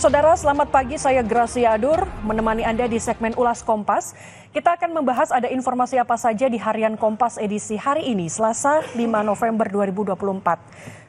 Saudara, selamat pagi. Saya Gracia Adur menemani Anda di segmen Ulas Kompas. Kita akan membahas ada informasi apa saja di harian Kompas edisi hari ini, Selasa 5 November 2024.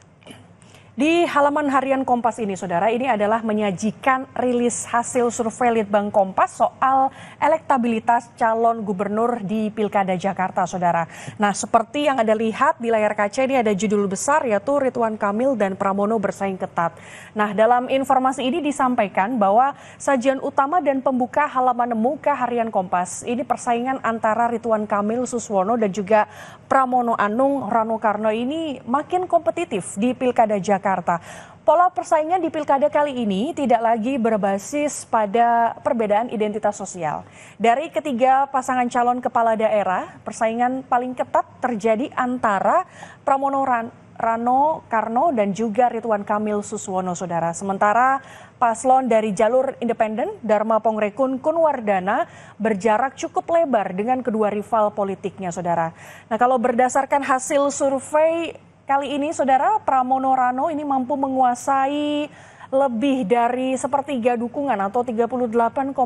Di halaman harian Kompas ini, saudara, ini adalah menyajikan rilis hasil survei Litbang Kompas soal elektabilitas calon gubernur di Pilkada Jakarta, saudara. Nah, seperti yang Anda lihat di layar kaca ini ada judul besar yaitu Ridwan Kamil dan Pramono bersaing ketat. Nah, dalam informasi ini disampaikan bahwa sajian utama dan pembuka halaman muka harian Kompas ini persaingan antara Ridwan Kamil Suswono dan juga Pramono Anung Rano Karno ini makin kompetitif di Pilkada Jakarta Jakarta. Pola persaingan di pilkada kali ini tidak lagi berbasis pada perbedaan identitas sosial. Dari ketiga pasangan calon kepala daerah, persaingan paling ketat terjadi antara Pramono Ran Rano Karno dan juga Ridwan Kamil Suswono Saudara. Sementara paslon dari jalur independen Dharma Pongrekun Kunwardana berjarak cukup lebar dengan kedua rival politiknya Saudara. Nah, kalau berdasarkan hasil survei Kali ini saudara Pramono Rano ini mampu menguasai lebih dari sepertiga dukungan atau 38,3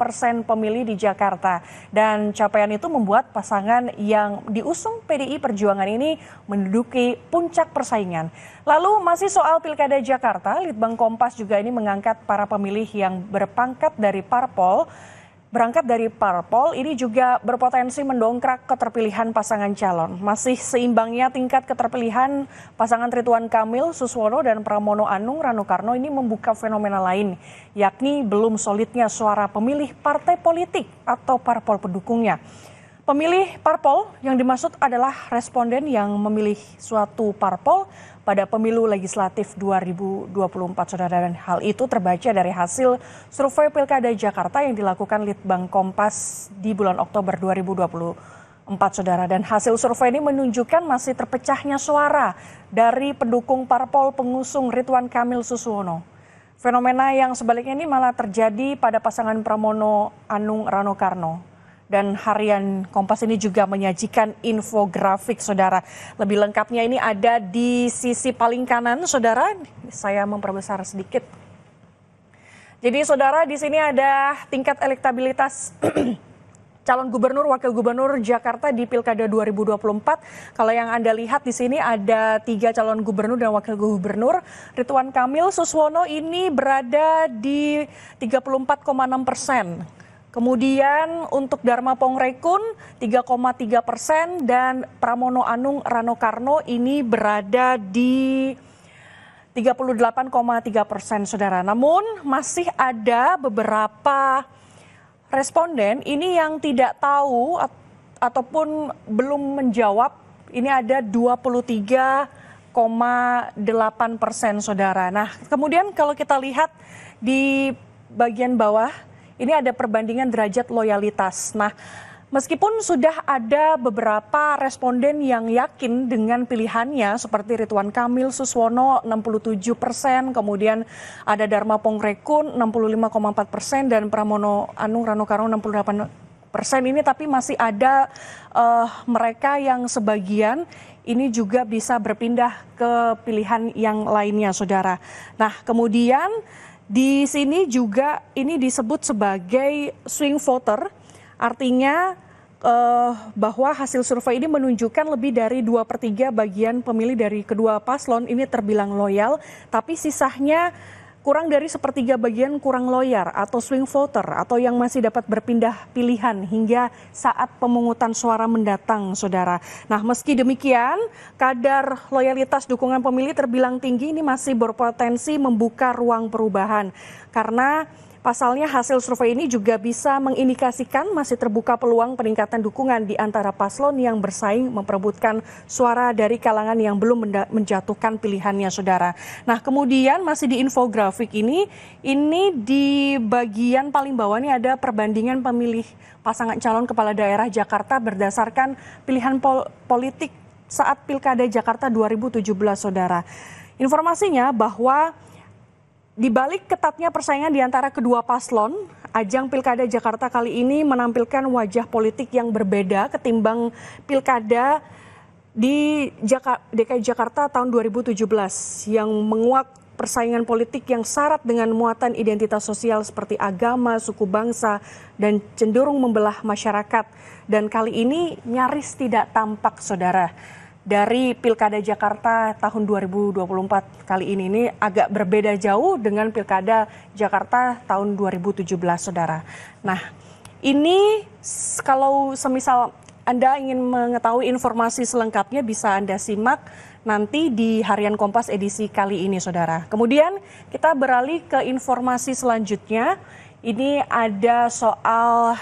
persen pemilih di Jakarta. Dan capaian itu membuat pasangan yang diusung PDI Perjuangan ini menduduki puncak persaingan. Lalu masih soal Pilkada Jakarta, Litbang Kompas juga ini mengangkat para pemilih yang berpangkat dari parpol berangkat dari parpol ini juga berpotensi mendongkrak keterpilihan pasangan calon. Masih seimbangnya tingkat keterpilihan pasangan Rituan Kamil, Suswono, dan Pramono Anung Rano Karno ini membuka fenomena lain, yakni belum solidnya suara pemilih partai politik atau parpol pendukungnya. Pemilih parpol yang dimaksud adalah responden yang memilih suatu parpol pada pemilu legislatif 2024. Saudara dan hal itu terbaca dari hasil survei Pilkada Jakarta yang dilakukan Litbang Kompas di bulan Oktober 2024. Saudara dan hasil survei ini menunjukkan masih terpecahnya suara dari pendukung parpol pengusung Ridwan Kamil Suswono. Fenomena yang sebaliknya ini malah terjadi pada pasangan Pramono Anung Rano Karno dan harian Kompas ini juga menyajikan infografik saudara. Lebih lengkapnya ini ada di sisi paling kanan saudara. Saya memperbesar sedikit. Jadi saudara di sini ada tingkat elektabilitas calon gubernur wakil gubernur Jakarta di Pilkada 2024. Kalau yang Anda lihat di sini ada tiga calon gubernur dan wakil gubernur. Rituan Kamil Suswono ini berada di 34,6 persen. Kemudian untuk Dharma Pongrekun 3,3 persen dan Pramono Anung Rano Karno ini berada di 38,3 persen, saudara. Namun masih ada beberapa responden ini yang tidak tahu ataupun belum menjawab. Ini ada 23,8 persen, saudara. Nah, kemudian kalau kita lihat di bagian bawah ini ada perbandingan derajat loyalitas. Nah, Meskipun sudah ada beberapa responden yang yakin dengan pilihannya seperti Ridwan Kamil Suswono 67 persen, kemudian ada Dharma Pongrekun 65,4 persen dan Pramono Anung Rano Karno 68 persen ini tapi masih ada uh, mereka yang sebagian ini juga bisa berpindah ke pilihan yang lainnya saudara. Nah kemudian di sini juga ini disebut sebagai swing voter, artinya eh, bahwa hasil survei ini menunjukkan lebih dari dua per tiga bagian pemilih dari kedua paslon ini terbilang loyal, tapi sisanya Kurang dari sepertiga bagian kurang loyal atau swing voter atau yang masih dapat berpindah pilihan hingga saat pemungutan suara mendatang, Saudara. Nah, meski demikian, kadar loyalitas dukungan pemilih terbilang tinggi ini masih berpotensi membuka ruang perubahan karena Pasalnya hasil survei ini juga bisa mengindikasikan masih terbuka peluang peningkatan dukungan di antara paslon yang bersaing memperebutkan suara dari kalangan yang belum menjatuhkan pilihannya saudara. Nah kemudian masih di infografik ini, ini di bagian paling bawah ini ada perbandingan pemilih pasangan calon kepala daerah Jakarta berdasarkan pilihan pol politik saat Pilkada Jakarta 2017 saudara. Informasinya bahwa di balik ketatnya persaingan di antara kedua paslon, ajang Pilkada Jakarta kali ini menampilkan wajah politik yang berbeda ketimbang Pilkada di DKI Jakarta tahun 2017 yang menguak persaingan politik yang syarat dengan muatan identitas sosial seperti agama, suku bangsa, dan cenderung membelah masyarakat. Dan kali ini nyaris tidak tampak, saudara dari Pilkada Jakarta tahun 2024 kali ini ini agak berbeda jauh dengan Pilkada Jakarta tahun 2017 Saudara. Nah, ini kalau semisal anda ingin mengetahui informasi selengkapnya bisa Anda simak nanti di Harian Kompas edisi kali ini Saudara. Kemudian kita beralih ke informasi selanjutnya. Ini ada soal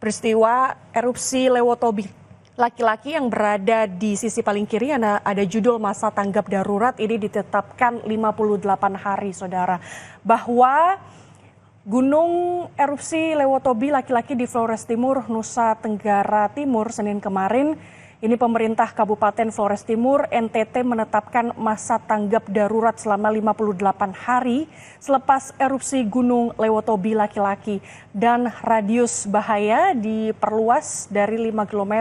peristiwa erupsi Lewotobi laki-laki yang berada di sisi paling kiri ada, ada judul masa tanggap darurat ini ditetapkan 58 hari saudara bahwa Gunung erupsi Lewotobi laki-laki di Flores Timur Nusa Tenggara Timur Senin kemarin ini pemerintah Kabupaten Flores Timur NTT menetapkan masa tanggap darurat selama 58 hari selepas erupsi Gunung Lewotobi laki-laki dan radius bahaya diperluas dari 5 km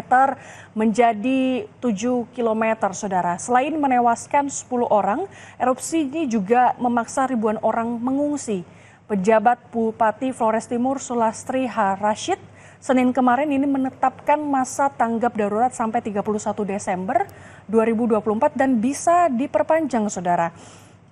menjadi 7 km, Saudara. Selain menewaskan 10 orang, erupsi ini juga memaksa ribuan orang mengungsi. Pejabat Bupati Flores Timur Sulastri Rashid Senin kemarin ini menetapkan masa tanggap darurat sampai 31 Desember 2024 dan bisa diperpanjang Saudara.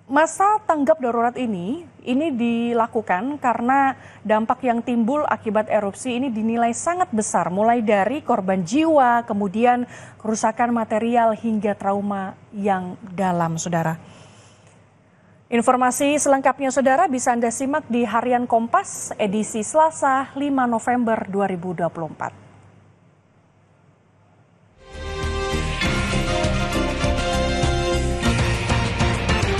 Masa tanggap darurat ini ini dilakukan karena dampak yang timbul akibat erupsi ini dinilai sangat besar mulai dari korban jiwa, kemudian kerusakan material hingga trauma yang dalam Saudara. Informasi selengkapnya saudara bisa Anda simak di Harian Kompas edisi Selasa 5 November 2024.